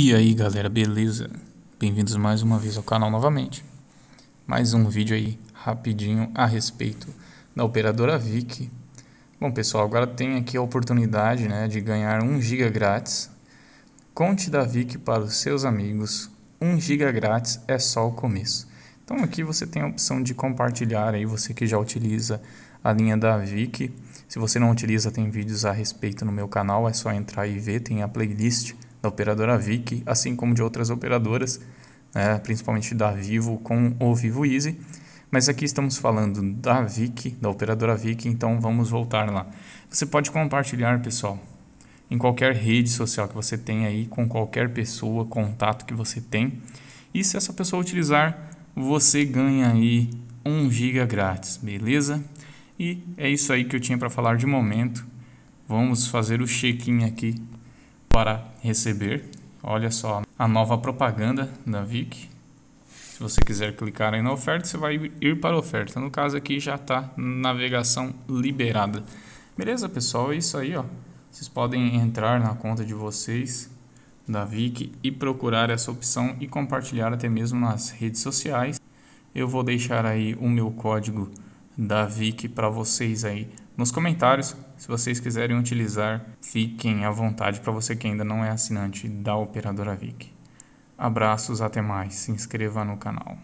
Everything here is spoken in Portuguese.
E aí galera, beleza? Bem-vindos mais uma vez ao canal novamente. Mais um vídeo aí rapidinho a respeito da operadora VIC. Bom pessoal, agora tem aqui a oportunidade né, de ganhar 1 GB grátis. Conte da VIC para os seus amigos. 1 GB grátis é só o começo. Então aqui você tem a opção de compartilhar aí, você que já utiliza a linha da VIC. Se você não utiliza, tem vídeos a respeito no meu canal, é só entrar e ver, tem a playlist da operadora VIC, assim como de outras operadoras, né, principalmente da Vivo com o Vivo Easy. Mas aqui estamos falando da VIC, da operadora VIC, então vamos voltar lá. Você pode compartilhar, pessoal, em qualquer rede social que você tem aí, com qualquer pessoa, contato que você tem. E se essa pessoa utilizar, você ganha aí 1 GB grátis, beleza? E é isso aí que eu tinha para falar de momento. Vamos fazer o check-in aqui para receber. Olha só a nova propaganda da VIC. Se você quiser clicar aí na oferta, você vai ir para a oferta. No caso aqui já está navegação liberada. Beleza, pessoal? É isso aí, ó. Vocês podem entrar na conta de vocês da VIC e procurar essa opção e compartilhar até mesmo nas redes sociais. Eu vou deixar aí o meu código da VIC para vocês aí nos comentários. Se vocês quiserem utilizar, fiquem à vontade para você que ainda não é assinante da Operadora VIC. Abraços, até mais. Se inscreva no canal.